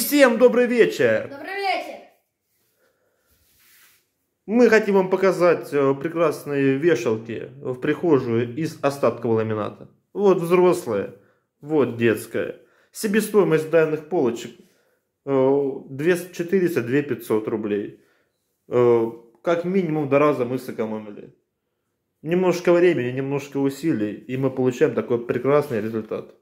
всем добрый вечер! Добрый вечер! Мы хотим вам показать э, прекрасные вешалки в прихожую из остатков ламината. Вот взрослая, вот детская. Себестоимость данных полочек 400-2500 э, рублей. Э, как минимум два раза мы сэкономили. Немножко времени, немножко усилий, и мы получаем такой прекрасный результат.